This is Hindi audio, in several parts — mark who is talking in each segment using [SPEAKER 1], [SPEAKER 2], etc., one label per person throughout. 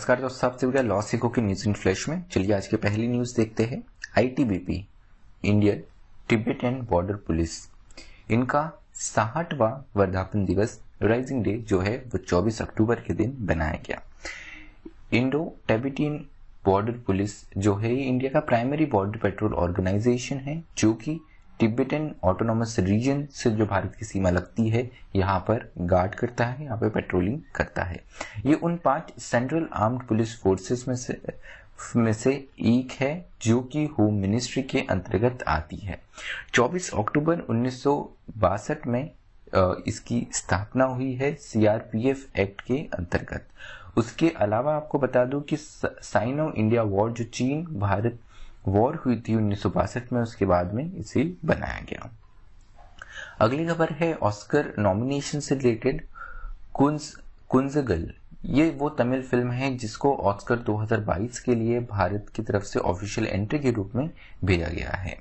[SPEAKER 1] नमस्कार दोस्तों आप सभी का लॉस सीखो की न्यूज इन फ्लैश में चलिए आज की पहली न्यूज देखते हैं ITBP Indian Tibet and border police इनका साहठवा वर्धापन दिवस राइजिंग डे जो है वो 24 अक्टूबर के दिन बनाया गया इंडो टेबिटियन बॉर्डर पुलिस जो है इंडिया का प्राइमरी बॉर्डर पेट्रोल ऑर्गेनाइजेशन है जो की टिब्बेटन ऑटोनोमस रीजन से जो भारत की सीमा लगती है यहाँ पर गार्ड करता है यहाँ पे पेट्रोलिंग करता है ये उन पांच सेंट्रल आर्म्ड पुलिस फोर्सेस में से में से एक है जो कि होम मिनिस्ट्री के अंतर्गत आती है 24 अक्टूबर उन्नीस में इसकी स्थापना हुई है सीआरपीएफ एक्ट के अंतर्गत उसके अलावा आपको बता दूं कि साइनो इंडिया वॉर जो चीन भारत वॉर हुई थी उन्नीस में उसके बाद में इसे बनाया गया अगली खबर है ऑस्कर नॉमिनेशन से रिलेटेड कुंज कुंजगल ये वो तमिल फिल्म है जिसको ऑस्कर 2022 के लिए भारत की तरफ से ऑफिशियल एंट्री के रूप में भेजा गया है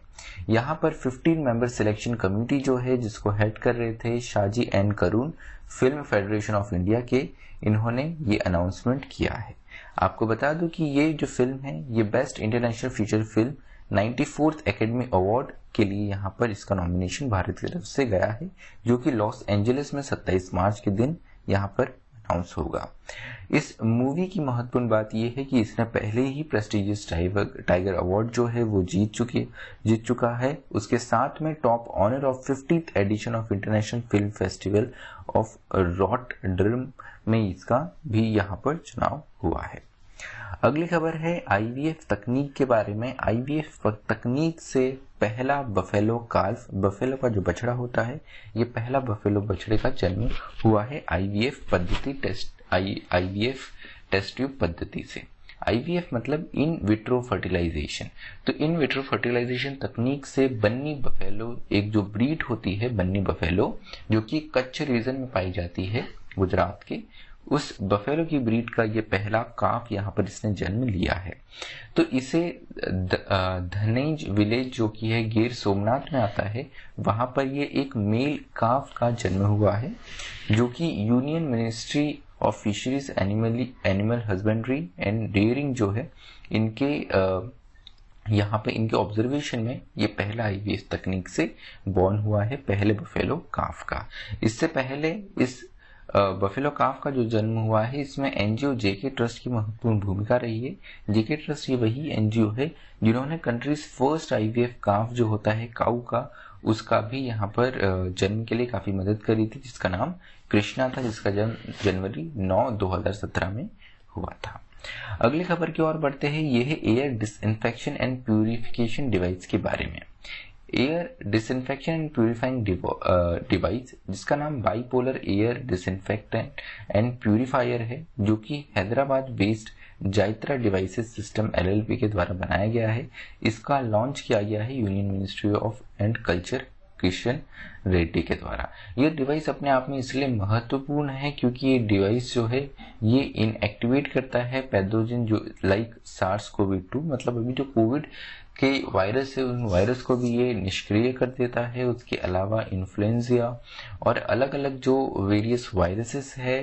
[SPEAKER 1] यहाँ पर 15 मेंबर सिलेक्शन कमेटी जो है जिसको हेड कर रहे थे Shaji N Karun film federation of India के इन्होंने ये अनाउंसमेंट किया है आपको बता दूं कि ये जो फिल्म है ये best international feature film ninety fourth academy award के लिए यहाँ पर इसका नॉमिनेशन भारत की तरफ से गया है जो कि लॉस एंजलिस में 27 मार्च के दिन यहाँ पर अनाउंस होगा इस मूवी की महत्वपूर्ण बात यह है कि इसने पहले ही प्रेस्टिजियस टाइगर अवार्ड जो है वो जीत चुके जीत चुका है उसके साथ में top honour of fifty edition of international film festival of Rotterdam में इसका भी यहाँ पर चुनाव हुआ है अगली खबर है आईवीएफ तकनीक के बारे में आईवीएफ तकनीक से पहला बफेलो काल्फ बफेलो का जो बछड़ा होता है ये पहला बफेलो बछड़े का जन्म हुआ है आईवीएफ पद्धति टेस्ट आईवीएफ टेस्ट ट्यूब पद्धति से आईवीएफ मतलब इन विट्रो फर्टिलाइजेशन तो इन विट्रो फर्टिलाइजेशन तकनीक से बन्नी बफेलो एक जो ब्रीड होती है बन्नी बफेलो जो कि कच्छ रीजन में पाई जाती है गुजरात के उस बफेलो की ब्रीड का ये पहला काफ यहाँ पर इसने जन्म लिया है तो इसे धनेज विलेज जो कि है गिर सोमनाथ में आता है वहां पर ये एक मेल काफ का जन्म हुआ है जो कि union ministry of fisheries animal animal husbandry and dairying जो है इनके यहाँ पे इनके ऑब्जर्वेशन में ये पहला आईवीएस तकनीक से बॉर्न हुआ है पहले बफेलो काफ का इससे पहले इस बफेलो काफ का जो जन्म हुआ है इसमें एनजीओ जेके ट्रस्ट की महत्वपूर्ण भूमिका रही है जेके ट्रस्ट ये वही एनजीओ है जिन्होंने कंट्रीज फर्स्ट आईवीएफ काफ जो होता है काऊ का उसका भी यहाँ पर जन्म के लिए काफी मदद करी थी जिसका नाम कृष्णा था जिसका जन्म जनवरी 9 2017 में हुआ था अगली खबर की ओर बढ़ते हैं यह air disinfection and purification device के बारे में air disinfection and purifying device जिसका नाम bipolar air disinfectant and purifier है जो कि Hyderabad based Jayatra devices system LLP के द्वारा बनाया गया है इसका लॉन्च किया गया है union ministry of and culture Kishan Reddy के द्वारा ये डिवाइस अपने आप में इसलिए महत्वपूर्ण है क्योंकि ये डिवाइस जो है ये इनएक्टिवेट करता है पैदोजिन जो लाइक सार्स कोविड टू मतलब अभी जो कोविड कि वायरस है उन वायरस को भी ये निष्क्रिय कर देता है उसके अलावा इन्फ्लुएंजिया और अलग अलग जो वेरियस वायरसेस है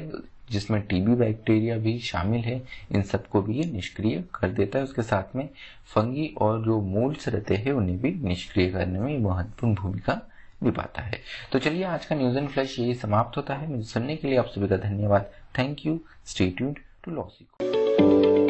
[SPEAKER 1] जिसमें टीबी बैक्टीरिया भी शामिल है इन सबको भी ये निष्क्रिय कर देता है उसके साथ में फंगी और जो मोल्स रहते हैं उन्हें भी निष्क्रिय करने में महत्वपूर्ण भूमिका निभाता है तो चलिए आज का न्यूज एंड फ्लैश यही समाप्त होता है मुझे सुनने के लिए आप सभी का धन्यवाद थैंक यू स्टेट्यूट टू लॉसिको